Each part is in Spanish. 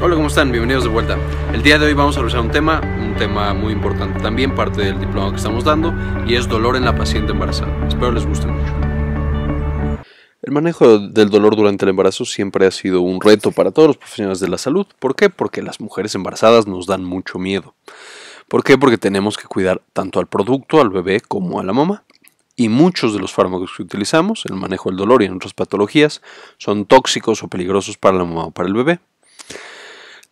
Hola, ¿cómo están? Bienvenidos de vuelta. El día de hoy vamos a revisar un tema, un tema muy importante también, parte del diploma que estamos dando, y es dolor en la paciente embarazada. Espero les guste mucho. El manejo del dolor durante el embarazo siempre ha sido un reto para todos los profesionales de la salud. ¿Por qué? Porque las mujeres embarazadas nos dan mucho miedo. ¿Por qué? Porque tenemos que cuidar tanto al producto, al bebé, como a la mamá y muchos de los fármacos que utilizamos, el manejo del dolor y en otras patologías, son tóxicos o peligrosos para la mamá o para el bebé.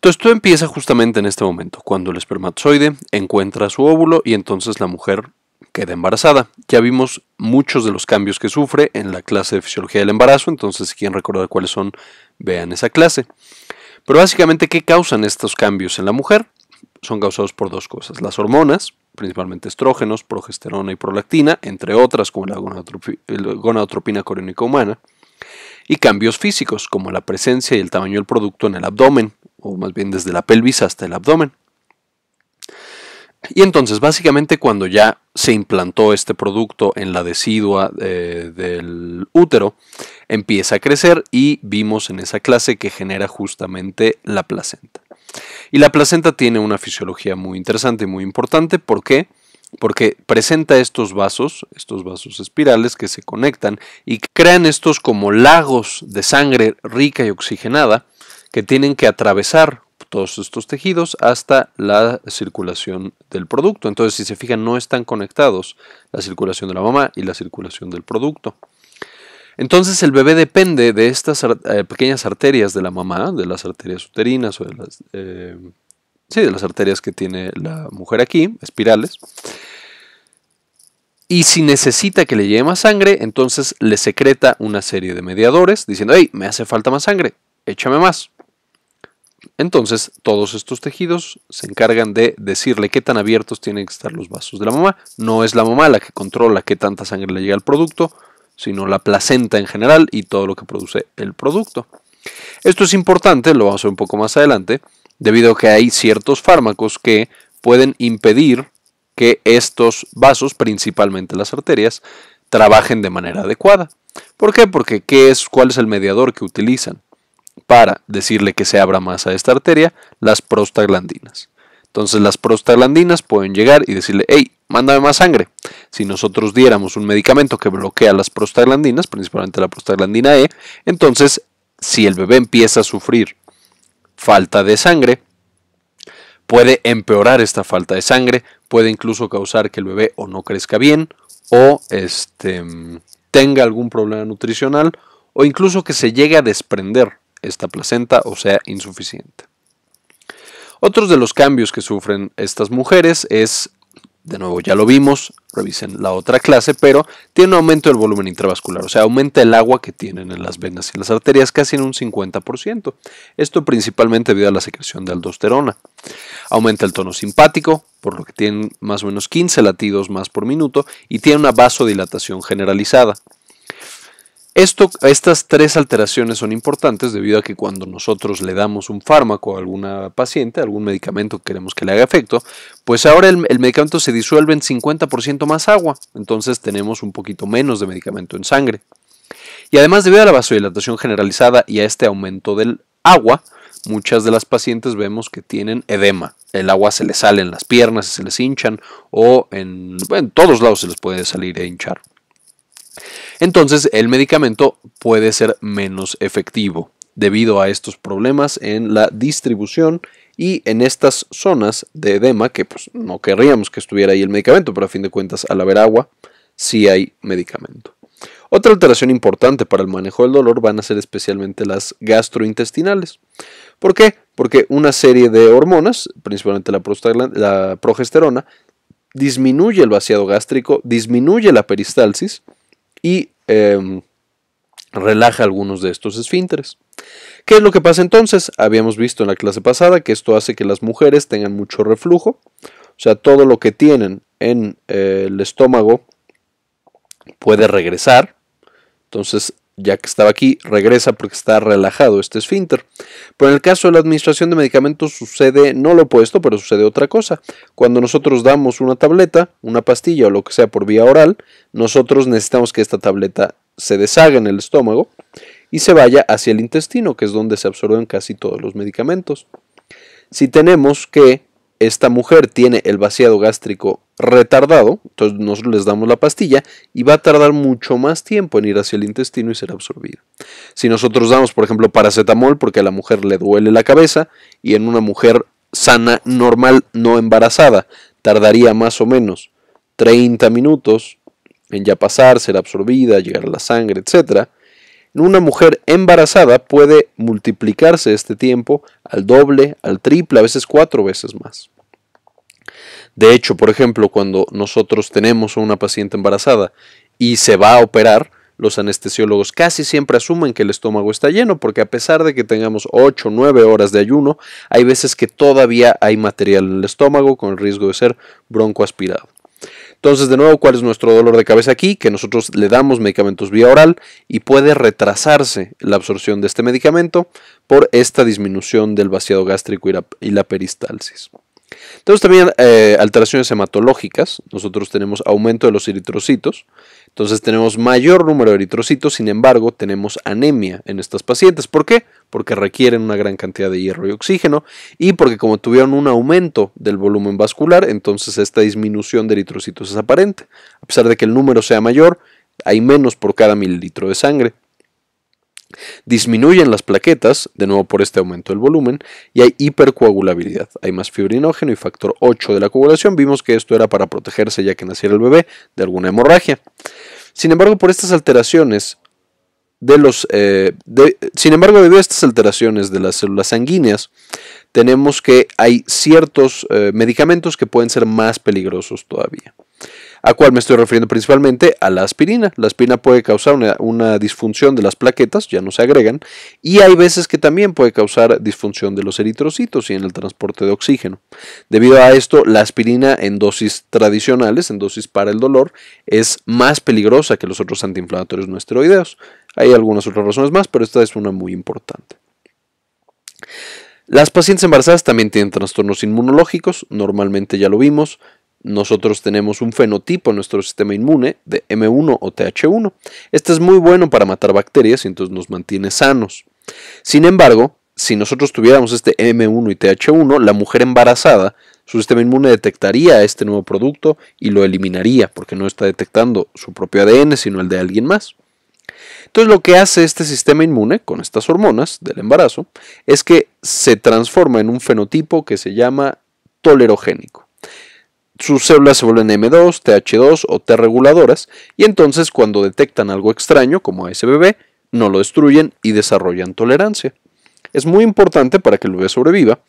Esto empieza justamente en este momento, cuando el espermatozoide encuentra su óvulo y entonces la mujer queda embarazada. Ya vimos muchos de los cambios que sufre en la clase de fisiología del embarazo, entonces si quieren recordar cuáles son, vean esa clase. Pero básicamente, ¿qué causan estos cambios en la mujer? Son causados por dos cosas, las hormonas, principalmente estrógenos, progesterona y prolactina, entre otras como la gonadotropina coriónica humana, y cambios físicos como la presencia y el tamaño del producto en el abdomen, o más bien desde la pelvis hasta el abdomen. Y entonces, básicamente, cuando ya se implantó este producto en la decidua eh, del útero, empieza a crecer y vimos en esa clase que genera justamente la placenta. Y la placenta tiene una fisiología muy interesante y muy importante. ¿Por qué? Porque presenta estos vasos, estos vasos espirales que se conectan y crean estos como lagos de sangre rica y oxigenada que tienen que atravesar todos estos tejidos hasta la circulación del producto. Entonces, si se fijan, no están conectados la circulación de la mamá y la circulación del producto. Entonces, el bebé depende de estas eh, pequeñas arterias de la mamá, de las arterias uterinas o de las, eh, de las arterias que tiene la mujer aquí, espirales. Y si necesita que le llegue más sangre, entonces le secreta una serie de mediadores diciendo, hey, me hace falta más sangre, échame más entonces, todos estos tejidos se encargan de decirle qué tan abiertos tienen que estar los vasos de la mamá. No es la mamá la que controla qué tanta sangre le llega al producto, sino la placenta en general y todo lo que produce el producto. Esto es importante, lo vamos a ver un poco más adelante, debido a que hay ciertos fármacos que pueden impedir que estos vasos, principalmente las arterias, trabajen de manera adecuada. ¿Por qué? Porque ¿qué es, ¿cuál es el mediador que utilizan? para decirle que se abra más a esta arteria, las prostaglandinas. Entonces las prostaglandinas pueden llegar y decirle, hey, mándame más sangre. Si nosotros diéramos un medicamento que bloquea las prostaglandinas, principalmente la prostaglandina E, entonces si el bebé empieza a sufrir falta de sangre, puede empeorar esta falta de sangre, puede incluso causar que el bebé o no crezca bien o este, mm, tenga algún problema nutricional o incluso que se llegue a desprender esta placenta o sea insuficiente. Otros de los cambios que sufren estas mujeres es, de nuevo ya lo vimos, revisen la otra clase, pero tiene un aumento del volumen intravascular, o sea, aumenta el agua que tienen en las venas y las arterias casi en un 50%. Esto principalmente debido a la secreción de aldosterona. Aumenta el tono simpático, por lo que tienen más o menos 15 latidos más por minuto y tiene una vasodilatación generalizada estas tres alteraciones son importantes debido a que cuando nosotros le damos un fármaco a alguna paciente, algún medicamento que queremos que le haga efecto, pues ahora el, medicamento se disuelve en 50% más agua, entonces tenemos un poquito menos de medicamento en sangre. Y además, debido a la vasodilatación generalizada y a este aumento del agua, muchas de las pacientes vemos que tienen edema. El agua se les sale en las piernas, se les hinchan o en, en todos lados se les puede salir e hinchar entonces el medicamento puede ser menos efectivo debido a estos problemas en la distribución y en estas zonas de edema que pues, no querríamos que estuviera ahí el medicamento, pero a fin de cuentas al haber agua sí hay medicamento. Otra alteración importante para el manejo del dolor van a ser especialmente las gastrointestinales. ¿Por qué? Porque una serie de hormonas, principalmente la progesterona, disminuye el vaciado gástrico, disminuye la peristalsis y em, relaja algunos de estos esfínteres. ¿Qué es lo que pasa entonces? Habíamos visto en la clase pasada que esto hace que las mujeres tengan mucho reflujo, o sea, todo lo que tienen en eh, el estómago puede regresar, entonces ya que estaba aquí, regresa porque está relajado este esfínter. Pero en el caso de la administración de medicamentos sucede no lo opuesto, pero sucede otra cosa. Cuando nosotros damos una tableta, una pastilla o lo que sea por vía oral, nosotros necesitamos que esta tableta se deshaga en el estómago y se vaya hacia el intestino, que es donde se absorben casi todos los medicamentos. Si tenemos que esta mujer tiene el vaciado gástrico retardado, entonces nosotros les damos la pastilla y va a tardar mucho más tiempo en ir hacia el intestino y ser absorbida. Si nosotros damos, por ejemplo, paracetamol porque a la mujer le duele la cabeza y en una mujer sana, normal, no embarazada, tardaría más o menos 30 minutos en ya pasar, ser absorbida, llegar a la sangre, etcétera. Una mujer embarazada puede multiplicarse este tiempo al doble, al triple, a veces cuatro veces más. De hecho, por ejemplo, cuando nosotros tenemos a una paciente embarazada y se va a operar, los anestesiólogos casi siempre asumen que el estómago está lleno, porque a pesar de que tengamos 8 o 9 horas de ayuno, hay veces que todavía hay material en el estómago con el riesgo de ser broncoaspirado. Entonces, de nuevo, ¿cuál es nuestro dolor de cabeza aquí? Que nosotros le damos medicamentos vía oral y puede retrasarse la absorción de este medicamento por esta disminución del vaciado gástrico y la, peristalsis. Tenemos también eh, alteraciones hematológicas. Nosotros tenemos aumento de los eritrocitos. Entonces tenemos mayor número de eritrocitos, sin embargo tenemos anemia en estas pacientes. ¿Por qué? Porque requieren una gran cantidad de hierro y oxígeno y porque como tuvieron un aumento del volumen vascular, entonces esta disminución de eritrocitos es aparente. A pesar de que el número sea mayor, hay menos por cada mililitro de sangre. Disminuyen las plaquetas, de nuevo por este aumento del volumen, y hay hipercoagulabilidad. Hay más fibrinógeno y factor 8 de la coagulación. Vimos que esto era para protegerse ya que naciera el bebé de alguna hemorragia. Sin embargo, por estas alteraciones de los, eh, sin embargo, debido a estas alteraciones de las células sanguíneas, tenemos que hay ciertos eh, medicamentos que pueden ser más peligrosos todavía. ¿A cuál me estoy refiriendo principalmente? A la aspirina. La aspirina puede causar una, una disfunción de las plaquetas, ya no se agregan, y hay veces que también puede causar disfunción de los eritrocitos y en el transporte de oxígeno. Debido a esto, la aspirina en dosis tradicionales, en dosis para el dolor, es más peligrosa que los otros antiinflamatorios no esteroideos. Hay algunas otras razones más, pero esta es una muy importante. Las pacientes embarazadas también tienen trastornos inmunológicos, normalmente ya lo vimos, nosotros tenemos un fenotipo en nuestro sistema inmune de M1 o TH1. Este es muy bueno para matar bacterias y entonces nos mantiene sanos. Sin embargo, si nosotros tuviéramos este M1 y TH1, la mujer embarazada, su sistema inmune detectaría este nuevo producto y lo eliminaría porque no está detectando su propio ADN, sino el de alguien más. Entonces lo que hace este sistema inmune con estas hormonas del embarazo es que se transforma en un fenotipo que se llama tolerogénico sus células se vuelven M2, TH2 o T reguladoras y entonces cuando detectan algo extraño como bebé, no lo destruyen y desarrollan tolerancia. Es muy importante para que el bebé sobreviva,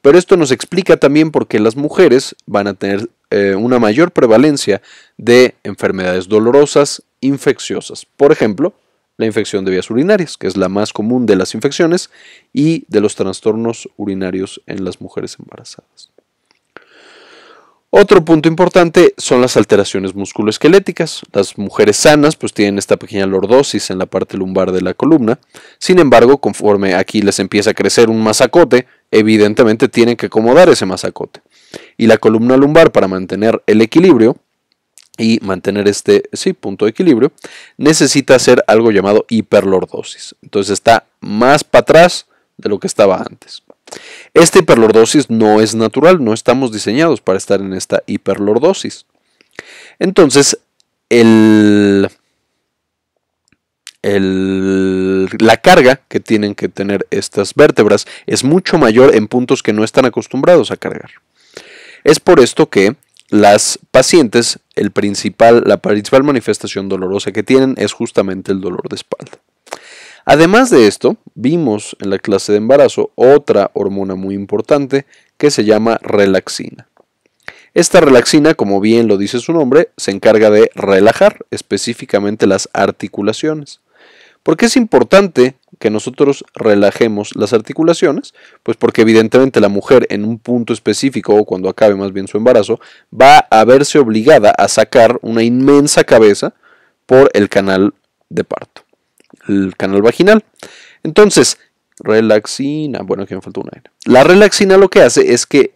pero esto nos explica también por qué las mujeres van a tener eh, una mayor prevalencia de enfermedades dolorosas infecciosas. Por ejemplo, la infección de vías urinarias, que es la más común de las infecciones y de los trastornos urinarios en las mujeres embarazadas. Otro punto importante son las alteraciones musculoesqueléticas. Las mujeres sanas pues tienen esta pequeña lordosis en la parte lumbar de la columna. Sin embargo, conforme aquí les empieza a crecer un masacote, evidentemente tienen que acomodar ese masacote. Y la columna lumbar para mantener el equilibrio y mantener este punto de equilibrio, necesita hacer algo llamado hiperlordosis. Entonces está más para atrás de lo que estaba antes. Esta hiperlordosis no es natural, no estamos diseñados para estar en esta hiperlordosis. Entonces, la carga que tienen que tener estas vértebras es mucho mayor en puntos que no están acostumbrados a cargar. Es por esto que las pacientes, el principal, la principal manifestación dolorosa que tienen es justamente el dolor de espalda. Además de esto, vimos en la clase de embarazo otra hormona muy importante que se llama relaxina. Esta relaxina, como bien lo dice su nombre, se encarga de relajar específicamente las articulaciones. ¿Por qué es importante que nosotros relajemos las articulaciones? Pues porque evidentemente la mujer en un punto específico o cuando acabe más bien su embarazo va a verse obligada a sacar una inmensa cabeza por el canal de parto el canal vaginal. Entonces, relaxina, bueno, aquí me faltó una. La relaxina lo que hace es que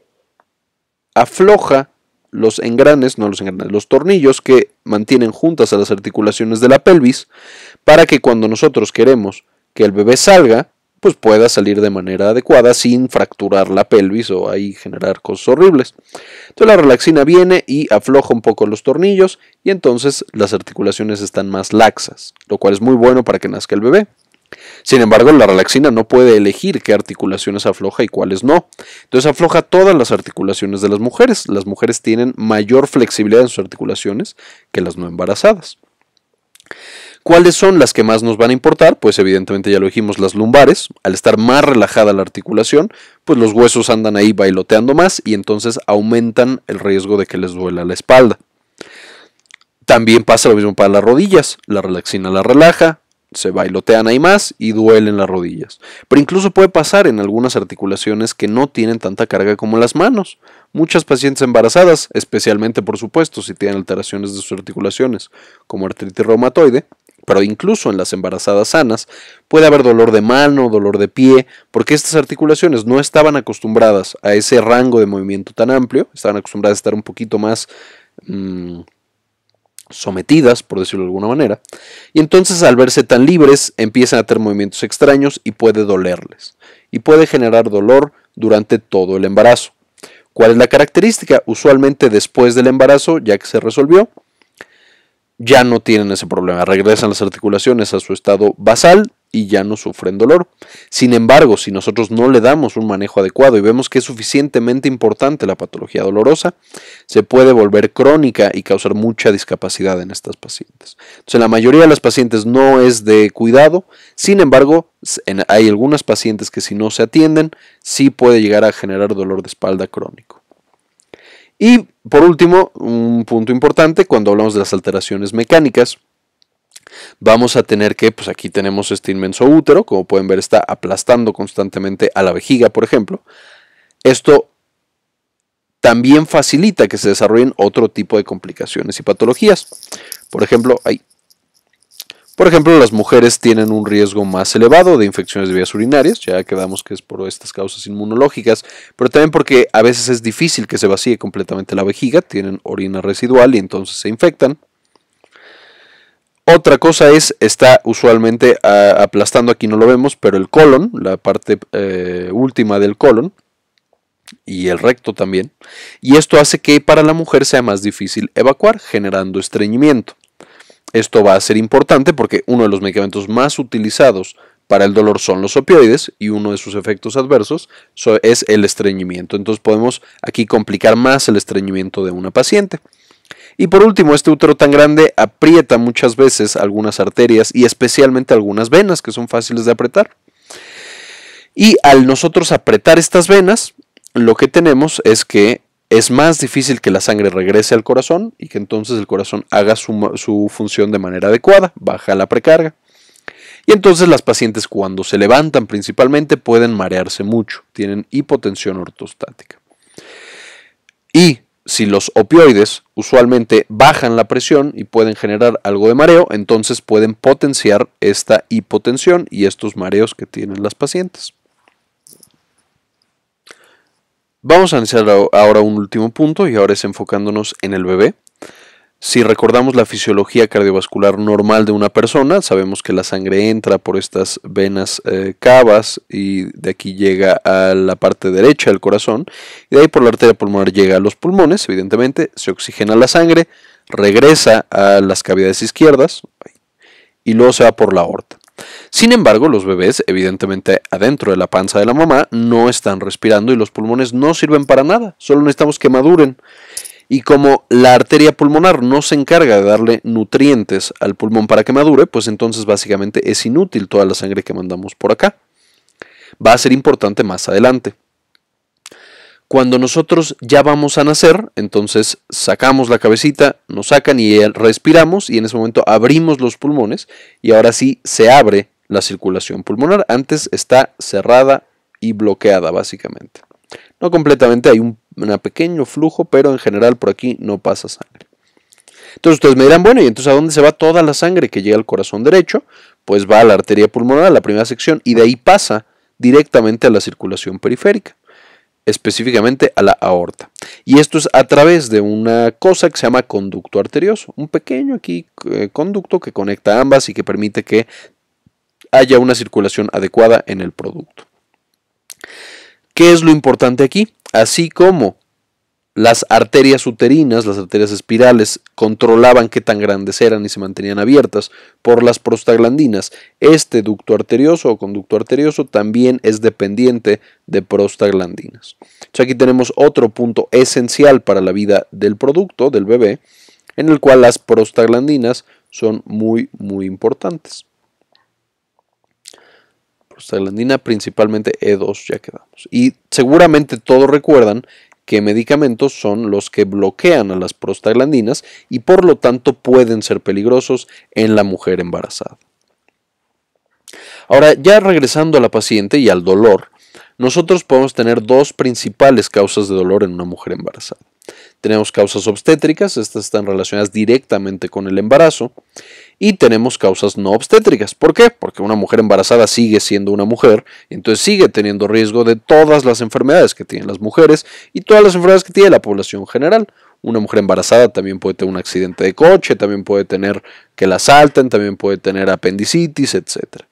afloja los engranes, no los engranes, los tornillos que mantienen juntas a las articulaciones de la pelvis para que cuando nosotros queremos que el bebé salga, pues pueda salir de manera adecuada sin fracturar la pelvis o ahí generar cosas horribles. Entonces la relaxina viene y afloja un poco los tornillos y entonces las articulaciones están más laxas, lo cual es muy bueno para que nazca el bebé. Sin embargo, la relaxina no puede elegir qué articulaciones afloja y cuáles no. Entonces afloja todas las articulaciones de las mujeres. Las mujeres tienen mayor flexibilidad en sus articulaciones que las no embarazadas. ¿Cuáles son las que más nos van a importar? Pues evidentemente ya lo dijimos, las lumbares. Al estar más relajada la articulación, pues los huesos andan ahí bailoteando más y entonces aumentan el riesgo de que les duela la espalda. También pasa lo mismo para las rodillas. La relaxina la relaja, se bailotean ahí más y duelen las rodillas. Pero incluso puede pasar en algunas articulaciones que no tienen tanta carga como las manos. Muchas pacientes embarazadas, especialmente por supuesto si tienen alteraciones de sus articulaciones como artritis reumatoide, pero incluso en las embarazadas sanas puede haber dolor de mano, dolor de pie, porque estas articulaciones no estaban acostumbradas a ese rango de movimiento tan amplio, estaban acostumbradas a estar un poquito más mm, sometidas, por decirlo de alguna manera, y entonces al verse tan libres empiezan a tener movimientos extraños y puede dolerles, y puede generar dolor durante todo el embarazo. ¿Cuál es la característica? Usualmente después del embarazo, ya que se resolvió, ya no tienen ese problema, regresan las articulaciones a su estado basal y ya no sufren dolor. Sin embargo, si nosotros no le damos un manejo adecuado y vemos que es suficientemente importante la patología dolorosa, se puede volver crónica y causar mucha discapacidad en estas pacientes. Entonces, la mayoría de las pacientes no es de cuidado, sin embargo, hay algunas pacientes que si no se atienden, sí puede llegar a generar dolor de espalda crónico. Y por último, un punto importante cuando hablamos de las alteraciones mecánicas. Vamos a tener que, pues aquí tenemos este inmenso útero, como pueden ver está aplastando constantemente a la vejiga, por ejemplo. Esto también facilita que se desarrollen otro tipo de complicaciones y patologías. Por ejemplo, hay por ejemplo, las mujeres tienen un riesgo más elevado de infecciones de vías urinarias, ya quedamos que es por estas causas inmunológicas, pero también porque a veces es difícil que se vacíe completamente la vejiga, tienen orina residual y entonces se infectan. Otra cosa es, está usualmente ah, aplastando, aquí no lo vemos, pero el colon, la parte eh, última del colon, y el recto también, y esto hace que para la mujer sea más difícil evacuar, generando estreñimiento. Esto va a ser importante porque uno de los medicamentos más utilizados para el dolor son los opioides y uno de sus efectos adversos es el estreñimiento. Entonces podemos aquí complicar más el estreñimiento de una paciente. Y por último, este útero tan grande aprieta muchas veces algunas arterias y especialmente algunas venas que son fáciles de apretar. Y al nosotros apretar estas venas, lo que tenemos es que es más difícil que la sangre regrese al corazón y que entonces el corazón haga su, función de manera adecuada, baja la precarga. Y entonces las pacientes cuando se levantan principalmente pueden marearse mucho, tienen hipotensión ortostática. Y si los opioides usualmente bajan la presión y pueden generar algo de mareo, entonces pueden potenciar esta hipotensión y estos mareos que tienen las pacientes. Vamos a iniciar ahora un último punto y ahora es enfocándonos en el bebé. Si recordamos la fisiología cardiovascular normal de una persona, sabemos que la sangre entra por estas venas eh, cavas y de aquí llega a la parte derecha del corazón y de ahí por la arteria pulmonar llega a los pulmones, evidentemente, se oxigena la sangre, regresa a las cavidades izquierdas y luego se va por la aorta. Sin embargo, los bebés, evidentemente adentro de la panza de la mamá, no están respirando y los pulmones no sirven para nada, solo necesitamos que maduren. Y como la arteria pulmonar no se encarga de darle nutrientes al pulmón para que madure, pues entonces básicamente es inútil toda la sangre que mandamos por acá. Va a ser importante más adelante cuando nosotros ya vamos a nacer, entonces sacamos la cabecita, nos sacan y respiramos y en ese momento abrimos los pulmones y ahora sí se abre la circulación pulmonar. Antes está cerrada y bloqueada básicamente. No completamente, hay un pequeño flujo, pero en general por aquí no pasa sangre. Entonces ustedes me dirán, bueno, ¿y entonces a dónde se va toda la sangre que llega al corazón derecho? Pues va a la arteria pulmonar, a la primera sección, y de ahí pasa directamente a la circulación periférica específicamente a la aorta. Y esto es a través de una cosa que se llama conducto arterioso, un pequeño aquí eh, conducto que conecta ambas y que permite que haya una circulación adecuada en el producto. ¿Qué es lo importante aquí? Así como las arterias uterinas, las arterias espirales, controlaban qué tan grandes eran y se mantenían abiertas por las prostaglandinas. Este ducto arterioso o conducto arterioso también es dependiente de prostaglandinas. aquí tenemos otro punto esencial para la vida del producto, del bebé, en el cual las prostaglandinas son muy, muy importantes. Prostaglandina principalmente E2 ya quedamos. Y seguramente todos recuerdan qué medicamentos son los que bloquean a las prostaglandinas y por lo tanto pueden ser peligrosos en la mujer embarazada. Ahora, ya regresando a la paciente y al dolor, nosotros podemos tener dos principales causas de dolor en una mujer embarazada. Tenemos causas obstétricas, estas están relacionadas directamente con el embarazo, y tenemos causas no obstétricas. ¿Por qué? Porque una mujer embarazada sigue siendo una mujer, entonces sigue teniendo riesgo de todas las enfermedades que tienen las mujeres y todas las enfermedades que tiene la población general. Una mujer embarazada también puede tener un accidente de coche, también puede tener que la asalten, también puede tener apendicitis, etcétera.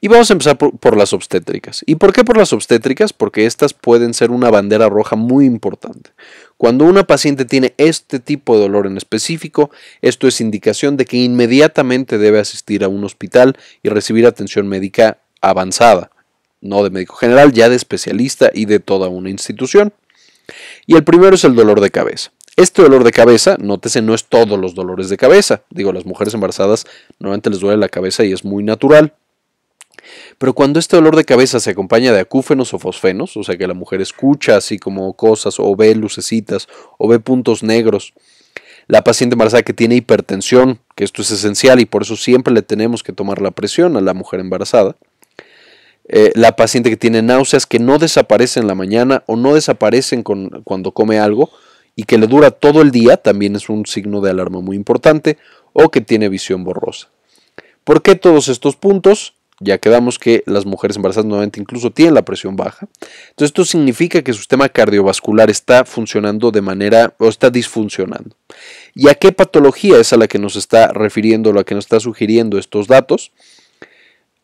Y vamos a empezar por, las obstétricas. ¿Y por qué por las obstétricas? Porque estas pueden ser una bandera roja muy importante. Cuando una paciente tiene este tipo de dolor en específico, esto es indicación de que inmediatamente debe asistir a un hospital y recibir atención médica avanzada, no de médico general, ya de especialista y de toda una institución. Y el primero es el dolor de cabeza. Este dolor de cabeza, nótese, no es todos los dolores de cabeza. Digo, las mujeres embarazadas normalmente les duele la cabeza y es muy natural. Pero cuando este dolor de cabeza se acompaña de acúfenos o fosfenos, o sea que la mujer escucha así como cosas o ve lucecitas o ve puntos negros, la paciente embarazada que tiene hipertensión, que esto es esencial y por eso siempre le tenemos que tomar la presión a la mujer embarazada, eh, la paciente que tiene náuseas que no desaparecen en la mañana o no desaparecen cuando come algo y que le dura todo el día, también es un signo de alarma muy importante, o que tiene visión borrosa. ¿Por qué todos estos puntos? Ya quedamos que las mujeres embarazadas nuevamente incluso tienen la presión baja. Entonces esto significa que su sistema cardiovascular está funcionando de manera o está disfuncionando. ¿Y a qué patología es a la que nos está refiriendo, la que nos está sugiriendo estos datos?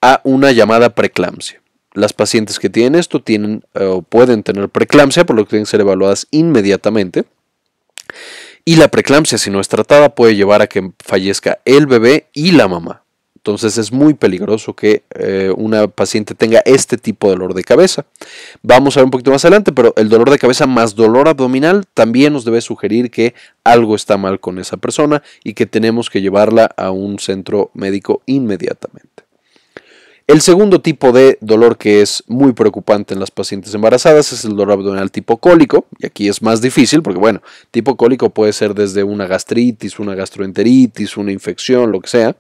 A una llamada preeclampsia. Las pacientes que tienen esto tienen eh, o pueden tener preeclampsia, por lo que tienen que ser evaluadas inmediatamente. Y la preeclampsia, si no es tratada, puede llevar a que fallezca el bebé y la mamá. Entonces es muy peligroso que eh, una paciente tenga este tipo de dolor de cabeza. Vamos a ver un poquito más adelante, pero el dolor de cabeza más dolor abdominal también nos debe sugerir que algo está mal con esa persona y que tenemos que llevarla a un centro médico inmediatamente. El segundo tipo de dolor que es muy preocupante en las pacientes embarazadas es el dolor abdominal tipo cólico, y aquí es más difícil porque, bueno, tipo cólico puede ser desde una gastritis, una gastroenteritis, una infección, lo que sea.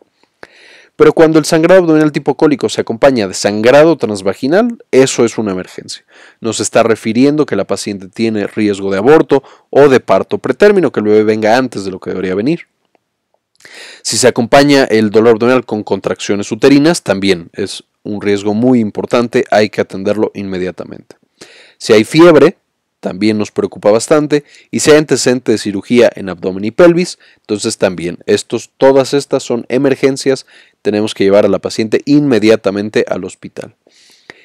Pero cuando el sangrado abdominal tipo cólico se acompaña de sangrado transvaginal, eso es una emergencia. Nos está refiriendo que la paciente tiene riesgo de aborto o de parto pretérmino, que el bebé venga antes de lo que debería venir. Si se acompaña el dolor abdominal con contracciones uterinas, también es un riesgo muy importante, hay que atenderlo inmediatamente. Si hay fiebre, también nos preocupa bastante, y se hay antecedente de cirugía en abdomen y pelvis, entonces también estos, todas estas son emergencias, tenemos que llevar a la paciente inmediatamente al hospital.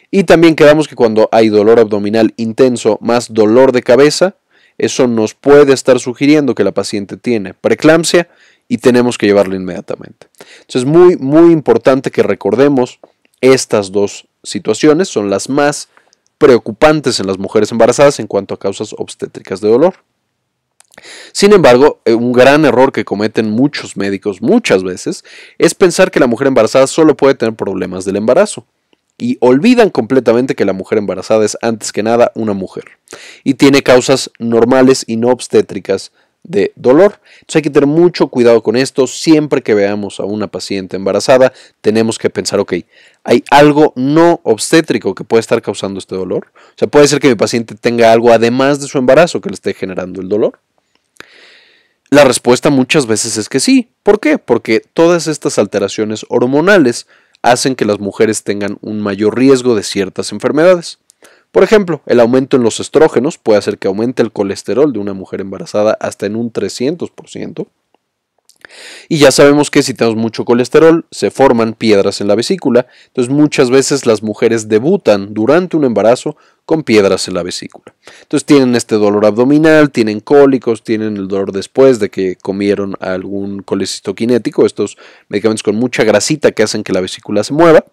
Y también quedamos que cuando hay dolor abdominal intenso más dolor de cabeza, eso nos puede estar sugiriendo que la paciente tiene preeclampsia y tenemos que llevarla inmediatamente. Entonces, muy, muy importante que recordemos estas dos situaciones, son las más preocupantes en las mujeres embarazadas en cuanto a causas obstétricas de dolor. Sin embargo, eh, un gran error que cometen muchos médicos muchas veces es pensar que la mujer embarazada solo puede tener problemas del embarazo y olvidan completamente que la mujer embarazada es antes que nada una mujer y tiene causas normales y no obstétricas de dolor. Entonces hay que tener mucho cuidado con esto. Siempre que veamos a una paciente embarazada, tenemos que pensar, ok, hay algo no obstétrico que puede estar causando este dolor. O sea, puede ser que mi paciente tenga algo además de su embarazo que le esté generando el dolor. La respuesta muchas veces es que sí. ¿Por qué? Porque todas estas alteraciones hormonales hacen que las mujeres tengan un mayor riesgo de ciertas enfermedades. Por ejemplo, el aumento en los estrógenos puede hacer que aumente el colesterol de una mujer embarazada hasta en un 300%. Y ya sabemos que si tenemos mucho colesterol, se forman piedras en la vesícula, entonces muchas veces las mujeres debutan durante un embarazo con piedras en la vesícula. Entonces tienen este dolor abdominal, tienen cólicos, tienen el dolor después de que comieron algún colecistoquinético, estos medicamentos con mucha grasita que hacen que la vesícula se mueva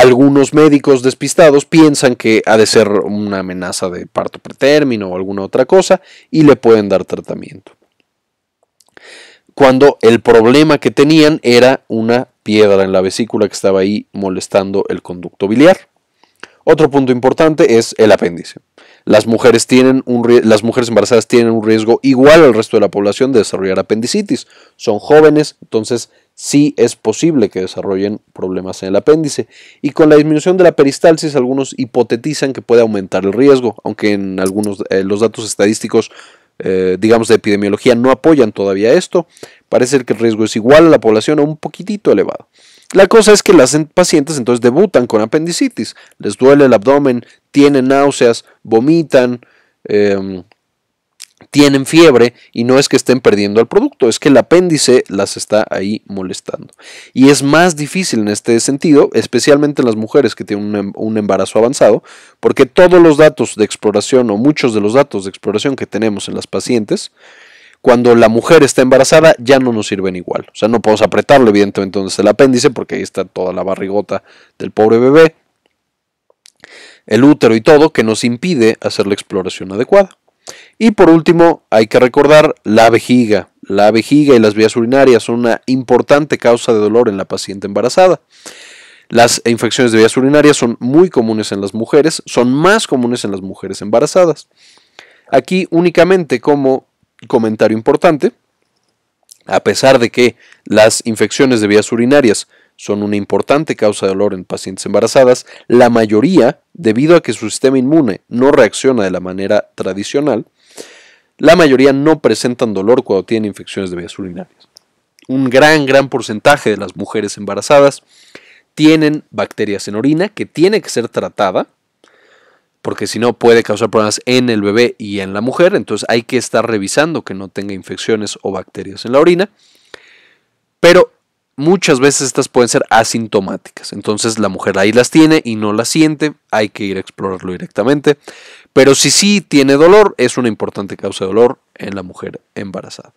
algunos médicos despistados piensan que ha de ser una amenaza de parto pretérmino o alguna otra cosa y le pueden dar tratamiento. Cuando el problema que tenían era una piedra en la vesícula que estaba ahí molestando el conducto biliar. Otro punto importante es el apéndice. Las mujeres, tienen las mujeres embarazadas tienen un riesgo igual al resto de la población de desarrollar apendicitis. Son jóvenes, entonces sí es posible que desarrollen problemas en el apéndice. Y con la disminución de la peristalsis, algunos hipotetizan que puede aumentar el riesgo, aunque en algunos eh, los datos estadísticos, eh, digamos, de epidemiología no apoyan todavía esto. Parece que el riesgo es igual a la población o un poquitito elevado. La cosa es que las pacientes entonces debutan con apendicitis, les duele el abdomen, tienen náuseas, vomitan, eh, tienen fiebre y no es que estén perdiendo el producto, es que el apéndice las está ahí molestando. Y es más difícil en este sentido, especialmente en las mujeres que tienen em, un embarazo avanzado, porque todos los datos de exploración o muchos de los datos de exploración que tenemos en las pacientes, cuando la mujer está embarazada ya no nos sirven igual. O sea, no podemos apretarlo evidentemente entonces el apéndice porque ahí está toda la barrigota del pobre bebé, el útero y todo que nos impide hacer la exploración adecuada. Y por último, hay que recordar la vejiga. La vejiga y las vías urinarias son una importante causa de dolor en la paciente embarazada. Las infecciones de vías urinarias son muy comunes en las mujeres, son más comunes en las mujeres embarazadas. Aquí únicamente como comentario importante, a pesar de que las infecciones de vías urinarias son una importante causa de dolor en pacientes embarazadas, la mayoría, debido a que su sistema inmune no reacciona de la manera tradicional, la mayoría no presentan dolor cuando tienen infecciones de vías urinarias. Un gran, gran porcentaje de las mujeres embarazadas tienen bacterias en orina que tiene que ser tratada porque si no puede causar problemas en el bebé y en la mujer, entonces hay que estar revisando que no tenga infecciones o bacterias en la orina. Pero muchas veces estas pueden ser asintomáticas. Entonces la mujer ahí las tiene y no las siente, hay que ir a explorarlo directamente. Pero si sí tiene dolor, es una importante causa de dolor en la mujer embarazada.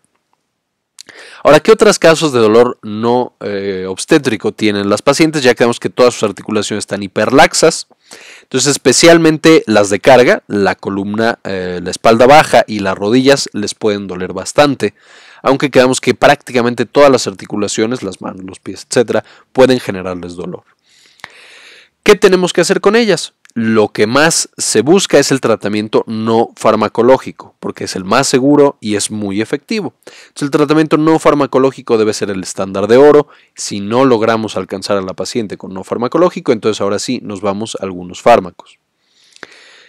Ahora, ¿qué otros casos de dolor no eh, obstétrico tienen las pacientes? Ya que vemos que todas sus articulaciones están hiperlaxas, entonces, especialmente las de carga, la columna, eh, la espalda baja y las rodillas les pueden doler bastante, aunque creamos que prácticamente todas las articulaciones, las manos, los pies, etcétera, pueden generarles dolor. ¿Qué tenemos que hacer con ellas? lo que más se busca es el tratamiento no farmacológico, porque es el más seguro y es muy efectivo. el tratamiento no farmacológico debe ser el estándar de oro. Si no logramos alcanzar a la paciente con no farmacológico, entonces ahora sí nos vamos a algunos fármacos.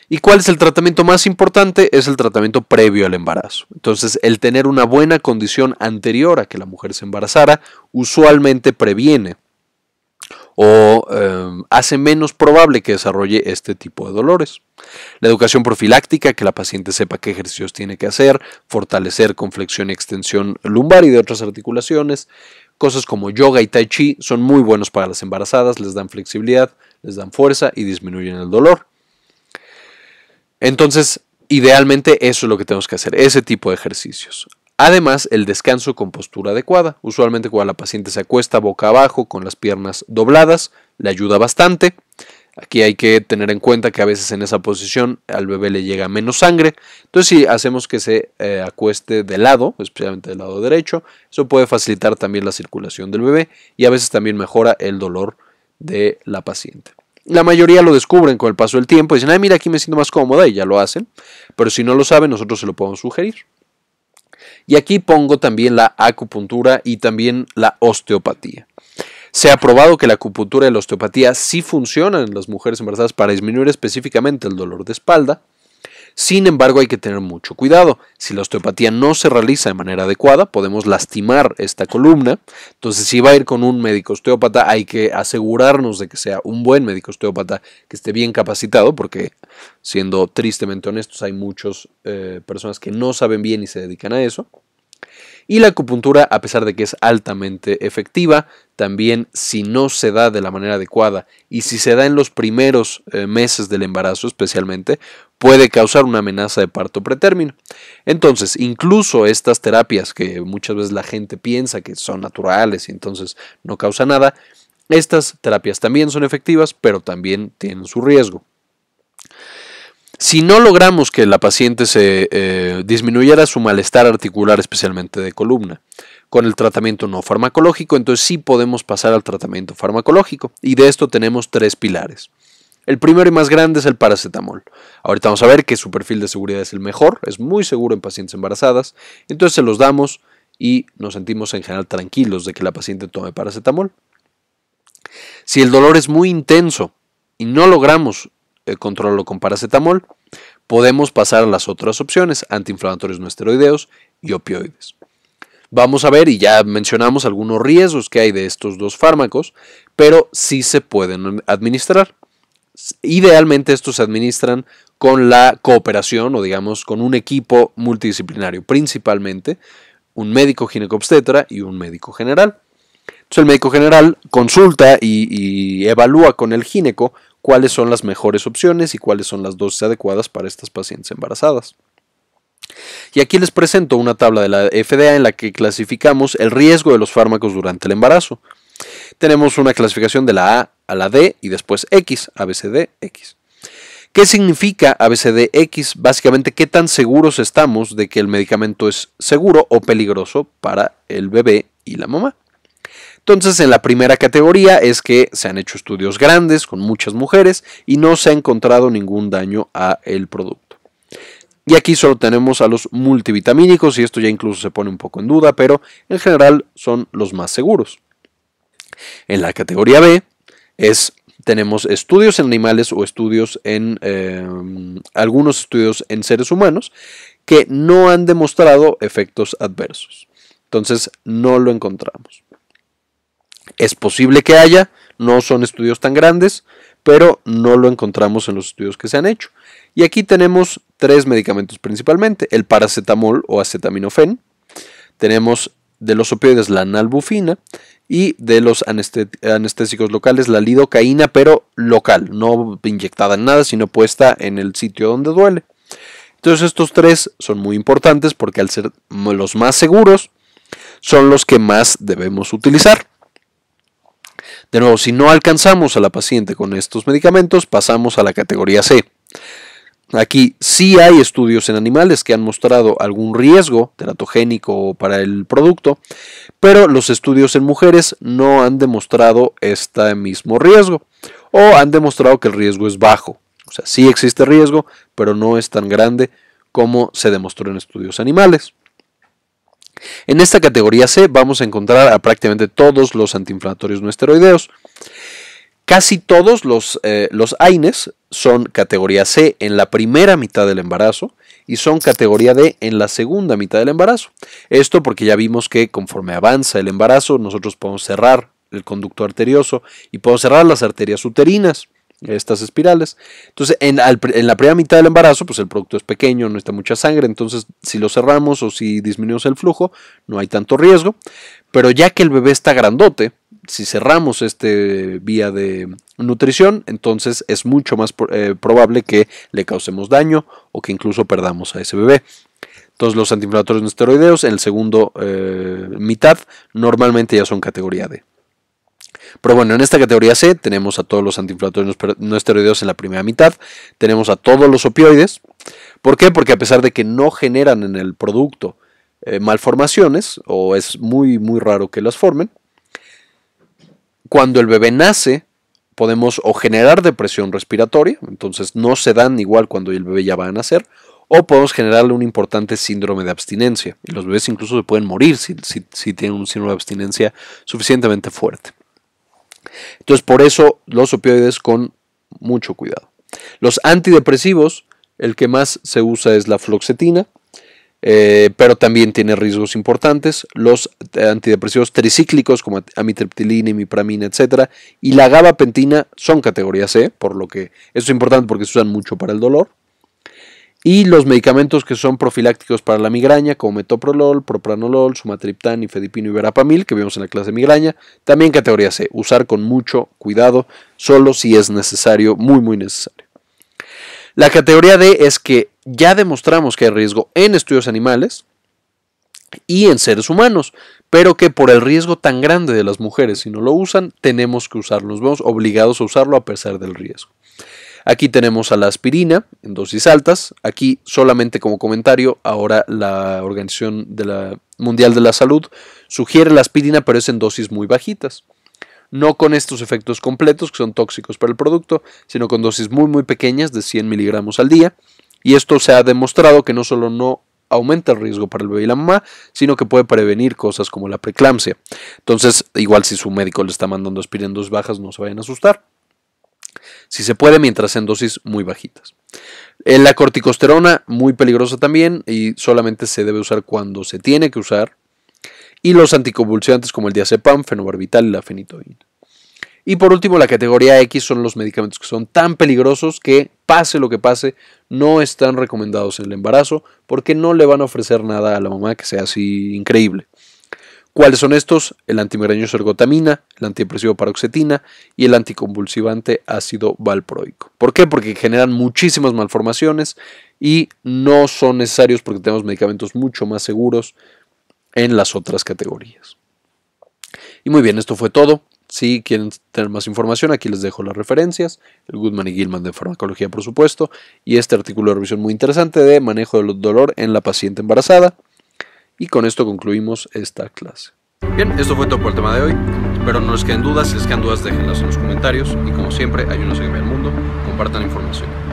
¿Y cuál es el tratamiento más importante? Es el tratamiento previo al embarazo. Entonces, el tener una buena condición anterior a que la mujer se embarazara usualmente previene o em, hace menos probable que desarrolle este tipo de dolores. La educación profiláctica, que la paciente sepa qué ejercicios tiene que hacer, fortalecer con flexión y extensión lumbar y de otras articulaciones. Cosas como yoga y tai chi son muy buenos para las embarazadas, les dan flexibilidad, les dan fuerza y disminuyen el dolor. Entonces, idealmente eso es lo que tenemos que hacer, ese tipo de ejercicios. Además, el descanso con postura adecuada. Usualmente cuando la paciente se acuesta boca abajo con las piernas dobladas, le ayuda bastante. Aquí hay que tener en cuenta que a veces en esa posición al bebé le llega menos sangre. Entonces, si hacemos que se eh, acueste de lado, especialmente del lado derecho, eso puede facilitar también la circulación del bebé y a veces también mejora el dolor de la paciente. La mayoría lo descubren con el paso del tiempo y dicen, ay, mira, aquí me siento más cómoda y ya lo hacen. Pero si no lo saben, nosotros se lo podemos sugerir. Y aquí pongo también la acupuntura y también la osteopatía. Se ha probado que la acupuntura y la osteopatía sí funcionan en las mujeres embarazadas para disminuir específicamente el dolor de espalda, sin embargo, hay que tener mucho cuidado. Si la osteopatía no se realiza de manera adecuada, podemos lastimar esta columna. Entonces, si va a ir con un médico osteópata, hay que asegurarnos de que sea un buen médico osteópata que esté bien capacitado, porque siendo tristemente honestos, hay muchas eh, personas que no saben bien y se dedican a eso. Y la acupuntura, a pesar de que es altamente efectiva, también si no se da de la manera adecuada y si se da en los primeros eh, meses del embarazo especialmente, puede causar una amenaza de parto pretérmino. Entonces, incluso estas terapias que muchas veces la gente piensa que son naturales y entonces no causa nada, estas terapias también son efectivas, pero también tienen su riesgo. Si no logramos que la paciente se eh, disminuyera su malestar articular, especialmente de columna, con el tratamiento no farmacológico, entonces sí podemos pasar al tratamiento farmacológico. Y de esto tenemos tres pilares. El primero y más grande es el paracetamol. Ahorita vamos a ver que su perfil de seguridad es el mejor, es muy seguro en pacientes embarazadas, entonces se los damos y nos sentimos en general tranquilos de que la paciente tome paracetamol. Si el dolor es muy intenso y no logramos Controllo eh, controlo con paracetamol, podemos pasar a las otras opciones, antiinflamatorios no esteroideos y opioides. Vamos a ver, y ya mencionamos algunos riesgos que hay de estos dos fármacos, pero sí se pueden administrar. Idealmente estos se administran con la cooperación o digamos con un equipo multidisciplinario, principalmente un médico ginecobstetra y un médico general. Entonces el médico general consulta y evalúa con el gineco cuáles son las mejores opciones y cuáles son las dosis adecuadas para estas pacientes embarazadas. Y aquí les presento una tabla de la FDA en la que clasificamos el riesgo de los fármacos durante el embarazo. Tenemos una clasificación de la A a la D y después X, ABCDX. ¿Qué significa ABCDX? Básicamente, ¿qué tan seguros estamos de que el medicamento es seguro o peligroso para el bebé y la mamá? Entonces, en la primera categoría es que se han hecho estudios grandes con muchas mujeres y no se ha encontrado ningún daño a el producto. Y aquí solo tenemos a los multivitamínicos y esto ya incluso se pone un poco en duda, pero en general son los más seguros. En la categoría B es tenemos estudios en animales o estudios en eh, algunos estudios en seres humanos que no han demostrado efectos adversos. Entonces no lo encontramos. Es posible que haya, no son estudios tan grandes, pero no lo encontramos en los estudios que se han hecho. Y aquí tenemos tres medicamentos principalmente, el paracetamol o acetaminofén, tenemos de los opioides la nalbufina y de los anestésicos locales la lidocaína, pero local, no inyectada en nada, sino puesta en el sitio donde duele. Entonces estos tres son muy importantes porque al ser los más seguros son los que más debemos utilizar. De nuevo, si no alcanzamos a la paciente con estos medicamentos, pasamos a la categoría C. Aquí sí hay estudios en animales que han mostrado algún riesgo teratogénico para el producto, pero los estudios en mujeres no han demostrado este mismo riesgo o han demostrado que el riesgo es bajo. O sea, sí existe riesgo, pero no es tan grande como se demostró en estudios animales. En esta categoría C vamos a encontrar a prácticamente todos los antiinflamatorios no esteroideos. Casi todos los, eh, los AINES son categoría C en la primera mitad del embarazo y son categoría D en la segunda mitad del embarazo. Esto porque ya vimos que conforme avanza el embarazo nosotros podemos cerrar el conducto arterioso y podemos cerrar las arterias uterinas estas espirales. Entonces, en, la primera mitad del embarazo, pues el producto es pequeño, no está mucha sangre, entonces si lo cerramos o si disminuimos el flujo, no hay tanto riesgo. Pero ya que el bebé está grandote, si cerramos este vía de nutrición, entonces es mucho más eh, probable que le causemos daño o que incluso perdamos a ese bebé. Entonces los antiinflamatorios no esteroideos en el segundo eh, mitad normalmente ya son categoría D. Pero bueno, en esta categoría C tenemos a todos los antiinflamatorios no esteroideos en la primera mitad, tenemos a todos los opioides. ¿Por qué? Porque a pesar de que no generan en el producto eh, malformaciones, o es muy, muy raro que las formen, cuando el bebé nace, podemos o generar depresión respiratoria, entonces no se dan igual cuando el bebé ya va a nacer, o podemos generarle un importante síndrome de abstinencia. Y los bebés incluso se pueden morir si tienen un síndrome de abstinencia suficientemente fuerte. Entonces, por eso los opioides con mucho cuidado. Los antidepresivos, el que más se usa es la floxetina, eh, pero también tiene riesgos importantes. Los eh, antidepresivos tricíclicos como amitriptilina, imipramina, etc. Y la gabapentina son categoría C, por lo que eso es importante porque se usan mucho para el dolor. Y los medicamentos que son profilácticos para la migraña, como metoprolol, propranolol, sumatriptán, fedipino y verapamil, que vimos en la clase de migraña. También categoría C, usar con mucho cuidado, solo si es necesario, muy, muy necesario. La categoría D es que ya demostramos que hay riesgo en estudios animales y en seres humanos, pero que por el riesgo tan grande de las mujeres, si no lo usan, tenemos que usarlo, nos vemos obligados a usarlo a pesar del riesgo. Aquí tenemos a la aspirina en dosis altas. Aquí solamente como comentario, ahora la Organización de la Mundial de la Salud sugiere la aspirina, pero es en dosis muy bajitas. No con estos efectos completos que son tóxicos para el producto, sino con dosis muy muy pequeñas de 100 miligramos al día. Y esto se ha demostrado que no solo no aumenta el riesgo para el bebé y la mamá, sino que puede prevenir cosas como la preeclampsia. Entonces, igual si su médico le está mandando aspirina dos bajas, no se vayan a asustar si se puede, mientras en dosis muy bajitas. Eh, la corticosterona, muy peligrosa también y solamente se debe usar cuando se tiene que usar. Y los anticonvulsivantes como el diazepam, fenobarbital y la fenitoína. Y por último, la categoría X son los medicamentos que son tan peligrosos que, pase lo que pase, no están recomendados en el embarazo porque no le van a ofrecer nada a la mamá que sea así increíble. ¿Cuáles son estos? El antimigrañoso ergotamina, el antidepresivo paroxetina y el anticonvulsivante ácido valproico. ¿Por qué? Porque generan muchísimas malformaciones y no son necesarios porque tenemos medicamentos mucho más seguros en las otras categorías. Y muy bien, esto fue todo. Si quieren tener más información, aquí les dejo las referencias, el Goodman y Gilman de farmacología, por supuesto, y este artículo de revisión muy interesante de manejo del dolor en la paciente embarazada. Y con esto concluimos esta clase. Bien, esto fue todo por el tema de hoy. Pero no les queden dudas. Si les quedan dudas, déjenlas en los comentarios. Y como siempre, ayúdenos a cambiar el mundo. Compartan la información.